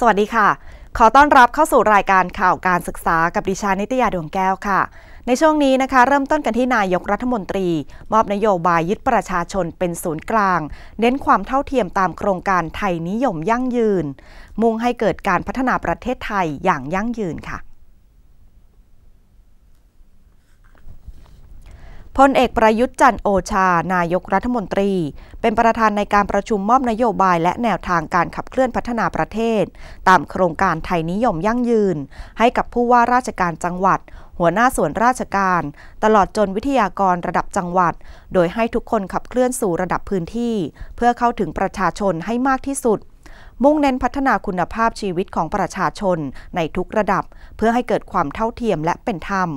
สวัสดีค่ะ ขอต้อนรับเข้าสู่รายการข่าวการศึกษากับ ดิฉันนิตยาดวงแก้วค่ะ ในช่วงนี้นะคะ เริ่มต้นกันที่นายกรัฐมนตรี มอบนโยบายยึดประชาชนเป็นศูนย์กลาง เน้นความเท่าเทียมตามโครงการไทยนิยมยั่งยืน มุ่งให้เกิดการพัฒนาประเทศไทยอย่างยั่งยืนค่ะพลเอกประยุทธ์จันโอชา นายกรัฐมนตรี เป็นประธานในการประชุมมอบนโยบาย และแนวทางการขับเคลื่อนพัฒนาประเทศ ตามโครงการไทยนิยมยั่งยืน ให้กับผู้ว่าราชการจังหวัด หัวหน้าส่วนราชการ ตลอดจนวิทยากรระดับจังหวัด โดยให้ทุกคนขับเคลื่อนสู่ระดับพื้นที่ เพื่อเข้าถึงประชาชนให้มากที่สุดมุ่งเน้นพัฒนาคุณภาพชีวิตของประชาชนในทุกระดับ เพื่อให้เกิดความเท่าเทียมและเป็นธรรม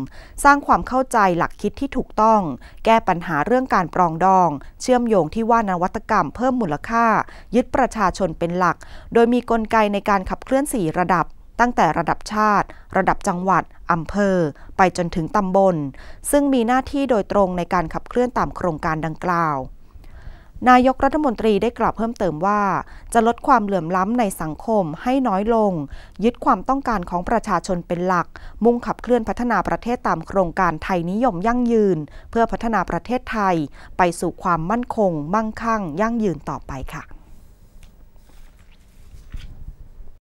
สร้างความเข้าใจหลักคิดที่ถูกต้อง แก้ปัญหาเรื่องการปรองดอง เชื่อมโยงที่ว่านวัตกรรมเพิ่มมูลค่า ยึดประชาชนเป็นหลัก โดยมีกลไกในการขับเคลื่อน4ระดับ ตั้งแต่ระดับชาติ ระดับจังหวัดอำเภอ ไปจนถึงตำบล ซึ่งมีหน้าที่โดยตรงในการขับเคลื่อนตามโครงการดังกล่าวนายกรัฐมนตรีได้กล่าวเพิ่มเติมว่า จะลดความเหลื่อมล้ำในสังคมให้น้อยลง ยึดความต้องการของประชาชนเป็นหลัก มุ่งขับเคลื่อนพัฒนาประเทศตามโครงการไทยนิยมยั่งยืน เพื่อพัฒนาประเทศไทย ไปสู่ความมั่นคง มั่งคั่ง ยั่งยืนต่อไปค่ะ